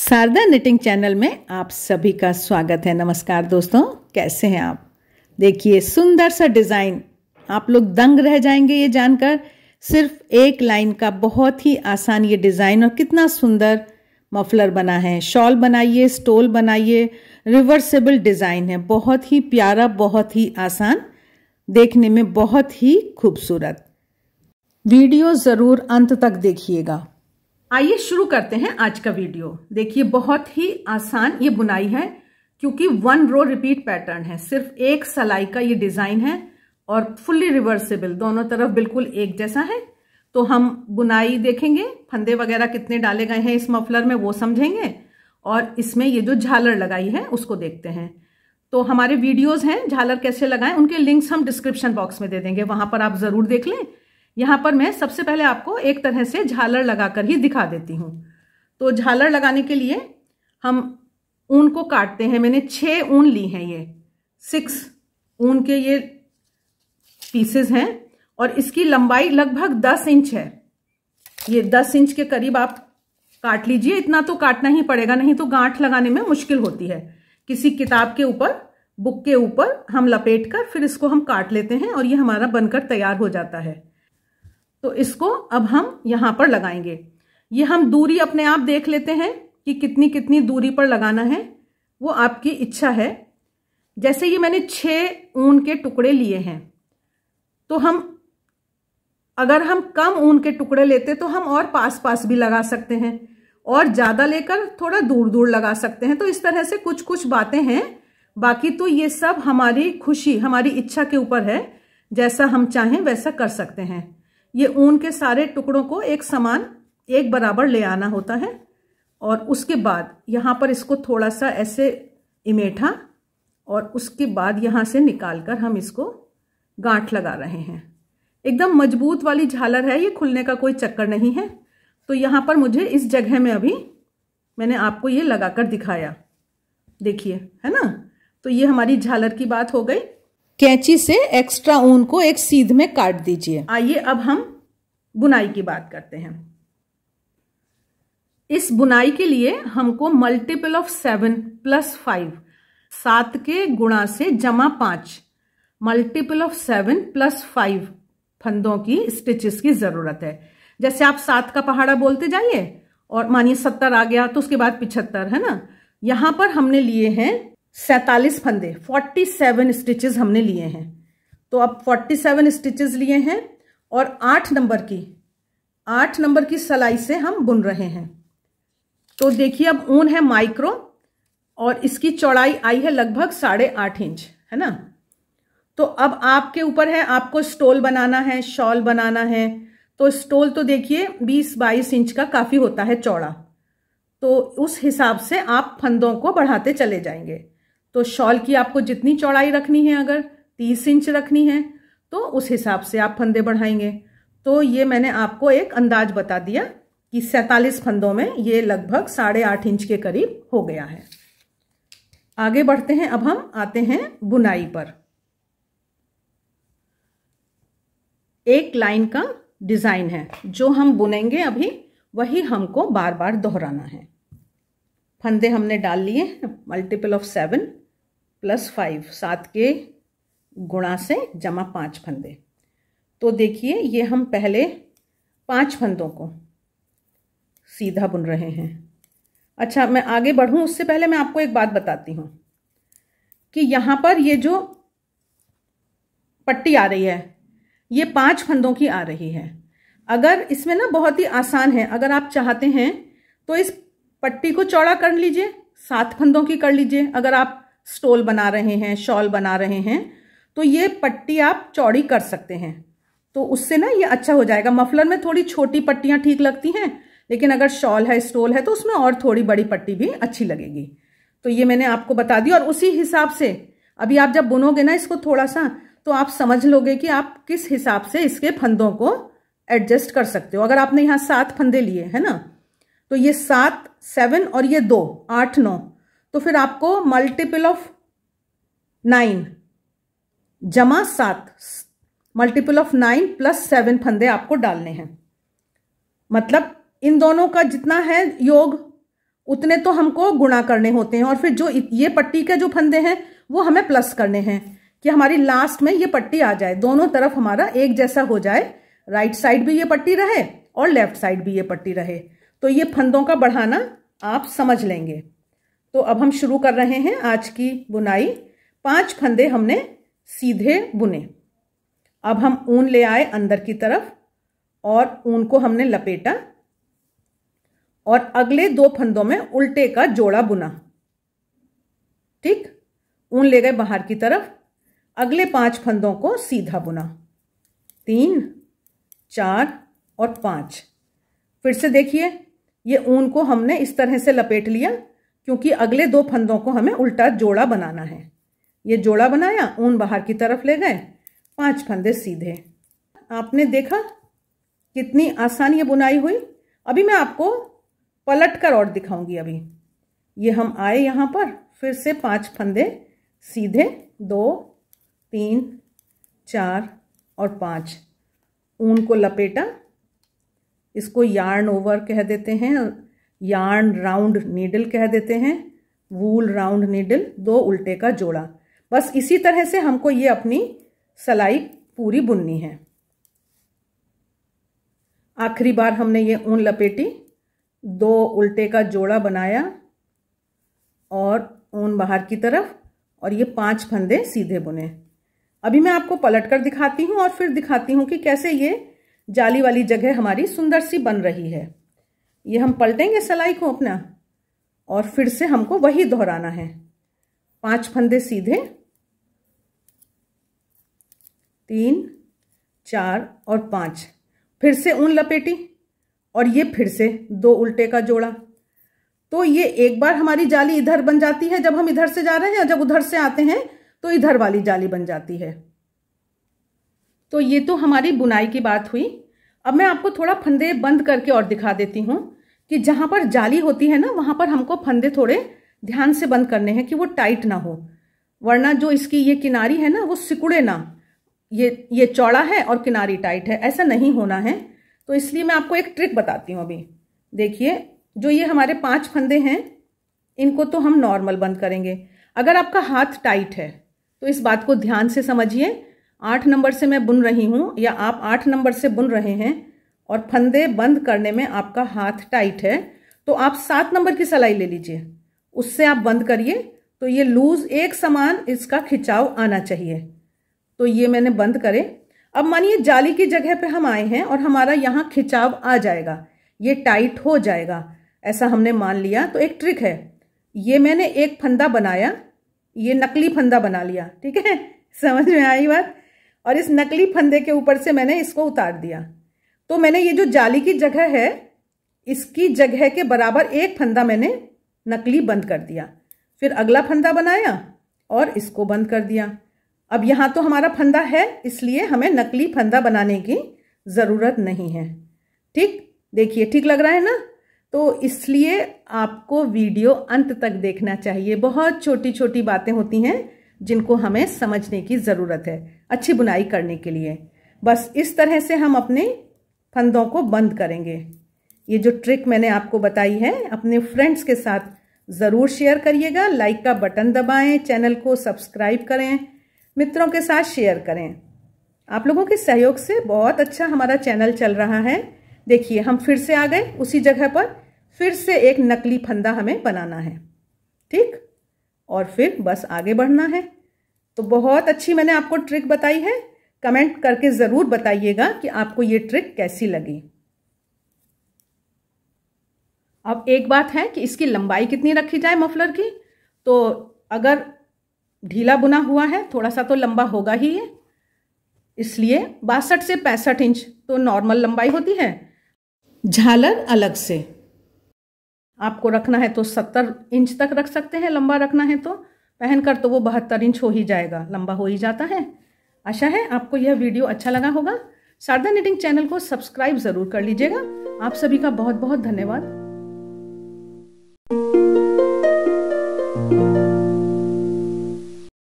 Sharda knitting channel में आप सभी का स्वागत है नमस्कार दोस्तों कैसे हैं आप देखिए सुंदर सा डिज़ाइन आप लोग दंग रह जाएंगे ये जानकर सिर्फ एक लाइन का बहुत ही आसान ये डिज़ाइन और कितना सुंदर मफलर बना है शॉल बनाइए स्टोल बनाइए रिवर्सेबल डिज़ाइन है बहुत ही प्यारा बहुत ही आसान देखने में बहुत ही खूबसूरत वीडियो ज़रूर अंत तक देखिएगा आइए शुरू करते हैं आज का वीडियो देखिए बहुत ही आसान ये बुनाई है क्योंकि वन रो रिपीट पैटर्न है सिर्फ एक सलाई का ये डिज़ाइन है और फुल्ली रिवर्सिबल दोनों तरफ बिल्कुल एक जैसा है तो हम बुनाई देखेंगे फंदे वगैरह कितने डाले गए हैं इस मफलर में वो समझेंगे और इसमें ये जो झालर लगाई है उसको देखते हैं तो हमारे वीडियोस हैं झालर कैसे लगाएं उनके लिंक्स हम डिस्क्रिप्शन बॉक्स में दे देंगे वहां पर आप ज़रूर देख लें यहाँ पर मैं सबसे पहले आपको एक तरह से झालर लगाकर ही दिखा देती हूँ तो झालर लगाने के लिए हम ऊन को काटते हैं मैंने छः ऊन ली हैं ये सिक्स ऊन के ये पीसेस हैं और इसकी लंबाई लगभग दस इंच है ये दस इंच के करीब आप काट लीजिए इतना तो काटना ही पड़ेगा नहीं तो गांठ लगाने में मुश्किल होती है किसी किताब के ऊपर बुक के ऊपर हम लपेट कर फिर इसको हम काट लेते हैं और ये हमारा बनकर तैयार हो जाता है तो इसको अब हम यहां पर लगाएंगे ये हम दूरी अपने आप देख लेते हैं कि कितनी कितनी दूरी पर लगाना है वो आपकी इच्छा है जैसे ये मैंने छः ऊन के टुकड़े लिए हैं तो हम अगर हम कम ऊन के टुकड़े लेते तो हम और पास पास भी लगा सकते हैं और ज़्यादा लेकर थोड़ा दूर दूर लगा सकते हैं तो इस तरह से कुछ कुछ बातें हैं बाकी तो ये सब हमारी खुशी हमारी इच्छा के ऊपर है जैसा हम चाहें वैसा कर सकते हैं ये ऊन के सारे टुकड़ों को एक समान एक बराबर ले आना होता है और उसके बाद यहाँ पर इसको थोड़ा सा ऐसे इमेठा और उसके बाद यहाँ से निकाल कर हम इसको गांठ लगा रहे हैं एकदम मजबूत वाली झालर है ये खुलने का कोई चक्कर नहीं है तो यहाँ पर मुझे इस जगह में अभी मैंने आपको ये लगाकर दिखाया देखिए है ना तो ये हमारी झालर की बात हो गई कैंची से एक्स्ट्रा ऊन को एक सीध में काट दीजिए आइए अब हम बुनाई की बात करते हैं इस बुनाई के लिए हमको multiple of seven plus five सात के गुणा से जमा पांच multiple of seven plus five फंदों की स्टिचेस की जरूरत है जैसे आप सात का पहाड़ा बोलते जाइए और मानिए सत्तर आ गया तो उसके बाद पिछहत्तर है ना यहां पर हमने लिए हैं सैतालीस फंदे फोर्टी सेवन स्टिचेज हमने लिए हैं तो अब फोर्टी सेवन स्टिचेज लिए हैं और आठ नंबर की आठ नंबर की सलाई से हम बुन रहे हैं तो देखिए अब ऊन है माइक्रो और इसकी चौड़ाई आई है लगभग साढ़े आठ इंच है ना तो अब आपके ऊपर है आपको स्टोल बनाना है शॉल बनाना है तो स्टोल तो देखिए बीस बाईस इंच का काफ़ी होता है चौड़ा तो उस हिसाब से आप फंदों को बढ़ाते चले जाएंगे तो शॉल की आपको जितनी चौड़ाई रखनी है अगर तीस इंच रखनी है तो उस हिसाब से आप फंदे बढ़ाएंगे तो ये मैंने आपको एक अंदाज बता दिया कि सैतालीस फंदों में ये लगभग साढ़े आठ इंच के करीब हो गया है आगे बढ़ते हैं अब हम आते हैं बुनाई पर एक लाइन का डिज़ाइन है जो हम बुनेंगे अभी वही हमको बार बार दोहराना है फंदे हमने डाल लिए multiple of seven plus five सात के गुणा से जमा पाँच फंदे तो देखिए ये हम पहले पाँच फंदों को सीधा बुन रहे हैं अच्छा मैं आगे बढ़ूँ उससे पहले मैं आपको एक बात बताती हूँ कि यहाँ पर ये जो पट्टी आ रही है ये पांच फंदों की आ रही है अगर इसमें ना बहुत ही आसान है अगर आप चाहते हैं तो इस पट्टी को चौड़ा कर लीजिए सात फंदों की कर लीजिए अगर आप स्टोल बना रहे हैं शॉल बना रहे हैं तो ये पट्टी आप चौड़ी कर सकते हैं तो उससे ना ये अच्छा हो जाएगा मफलर में थोड़ी छोटी पट्टियाँ ठीक लगती हैं लेकिन अगर शॉल है स्टोल है तो उसमें और थोड़ी बड़ी पट्टी भी अच्छी लगेगी तो ये मैंने आपको बता दी और उसी हिसाब से अभी आप जब बुनोगे ना इसको थोड़ा सा तो आप समझ लोगे कि आप किस हिसाब से इसके फंदों को एडजस्ट कर सकते हो अगर आपने यहाँ सात फंदे लिए है ना तो ये सात सेवन और ये दो आठ नौ तो फिर आपको मल्टीपल ऑफ नाइन जमा सात multiple of nine plus seven फंदे आपको डालने हैं मतलब इन दोनों का जितना है योग उतने तो हमको गुणा करने होते हैं और फिर जो ये पट्टी के जो फंदे हैं वो हमें प्लस करने हैं कि हमारी लास्ट में ये पट्टी आ जाए दोनों तरफ हमारा एक जैसा हो जाए राइट साइड भी ये पट्टी रहे और लेफ्ट साइड भी ये पट्टी रहे तो ये फंदों का बढ़ाना आप समझ लेंगे तो अब हम शुरू कर रहे हैं आज की बुनाई पांच फंदे हमने सीधे बुने अब हम ऊन ले आए अंदर की तरफ और ऊन को हमने लपेटा और अगले दो फंदों में उल्टे का जोड़ा बुना ठीक ऊन ले गए बाहर की तरफ अगले पांच फंदों को सीधा बुना तीन चार और पांच फिर से देखिए ये ऊन को हमने इस तरह से लपेट लिया क्योंकि अगले दो फंदों को हमें उल्टा जोड़ा बनाना है ये जोड़ा बनाया ऊन बाहर की तरफ ले गए पांच फंदे सीधे आपने देखा कितनी आसान ये बुनाई हुई अभी मैं आपको पलट कर और दिखाऊंगी अभी ये हम आए यहाँ पर फिर से पांच फंदे सीधे दो तीन चार और पांच ऊन को लपेटा इसको यार्न ओवर कह देते हैं यार्न राउंड नीडल कह देते हैं वूल राउंड नीडल दो उल्टे का जोड़ा बस इसी तरह से हमको ये अपनी सलाई पूरी बुननी है आखिरी बार हमने ये ऊन लपेटी दो उल्टे का जोड़ा बनाया और ऊन बाहर की तरफ और ये पांच फंदे सीधे बुने अभी मैं आपको पलट कर दिखाती हूँ और फिर दिखाती हूँ कि कैसे ये जाली वाली जगह हमारी सुंदर सी बन रही है ये हम पलटेंगे सलाई को अपना और फिर से हमको वही दोहराना है पांच फंदे सीधे तीन चार और पांच फिर से ऊन लपेटी और ये फिर से दो उल्टे का जोड़ा तो ये एक बार हमारी जाली इधर बन जाती है जब हम इधर से जा रहे हैं जब उधर से आते हैं तो इधर वाली जाली बन जाती है तो ये तो हमारी बुनाई की बात हुई अब मैं आपको थोड़ा फंदे बंद करके और दिखा देती हूं कि जहां पर जाली होती है ना वहां पर हमको फंदे थोड़े ध्यान से बंद करने हैं कि वो टाइट ना हो वरना जो इसकी ये किनारी है ना वो सिकुड़े ना ये ये चौड़ा है और किनारी टाइट है ऐसा नहीं होना है तो इसलिए मैं आपको एक ट्रिक बताती हूँ अभी देखिए जो ये हमारे पांच फंदे हैं इनको तो हम नॉर्मल बंद करेंगे अगर आपका हाथ टाइट है तो इस बात को ध्यान से समझिए आठ नंबर से मैं बुन रही हूँ या आप आठ नंबर से बुन रहे हैं और फंदे बंद करने में आपका हाथ टाइट है तो आप सात नंबर की सलाई ले लीजिए उससे आप बंद करिए तो ये लूज एक समान इसका खिंचाव आना चाहिए तो ये मैंने बंद करे अब मानिए जाली की जगह पे हम आए हैं और हमारा यहाँ खिंचाव आ जाएगा ये टाइट हो जाएगा ऐसा हमने मान लिया तो एक ट्रिक है ये मैंने एक फंदा बनाया ये नकली फंदा बना लिया ठीक है समझ में आई बात और इस नकली फंदे के ऊपर से मैंने इसको उतार दिया तो मैंने ये जो जाली की जगह है इसकी जगह के बराबर एक फंदा मैंने नकली बंद कर दिया फिर अगला फंदा बनाया और इसको बंद कर दिया अब यहाँ तो हमारा फंदा है इसलिए हमें नकली फंदा बनाने की ज़रूरत नहीं है ठीक देखिए ठीक लग रहा है ना तो इसलिए आपको वीडियो अंत तक देखना चाहिए बहुत छोटी छोटी बातें होती हैं जिनको हमें समझने की ज़रूरत है अच्छी बुनाई करने के लिए बस इस तरह से हम अपने फंदों को बंद करेंगे ये जो ट्रिक मैंने आपको बताई है अपने फ्रेंड्स के साथ ज़रूर शेयर करिएगा लाइक का बटन दबाएं चैनल को सब्सक्राइब करें मित्रों के साथ शेयर करें आप लोगों के सहयोग से बहुत अच्छा हमारा चैनल चल रहा है देखिए हम फिर से आ गए उसी जगह पर फिर से एक नकली फंदा हमें बनाना है ठीक और फिर बस आगे बढ़ना है तो बहुत अच्छी मैंने आपको ट्रिक बताई है कमेंट करके ज़रूर बताइएगा कि आपको ये ट्रिक कैसी लगी अब एक बात है कि इसकी लंबाई कितनी रखी जाए मफलर की तो अगर ढीला बुना हुआ है थोड़ा सा तो लंबा होगा ही ये इसलिए बासठ से पैंसठ इंच तो नॉर्मल लंबाई होती है झालर अलग से आपको रखना है तो सत्तर इंच तक रख सकते हैं लंबा रखना है तो पहनकर तो वो बहत्तर इंच हो ही जाएगा लंबा हो ही जाता है आशा है आपको यह वीडियो अच्छा लगा होगा शारदा निटिंग चैनल को सब्सक्राइब जरूर कर लीजिएगा आप सभी का बहुत बहुत धन्यवाद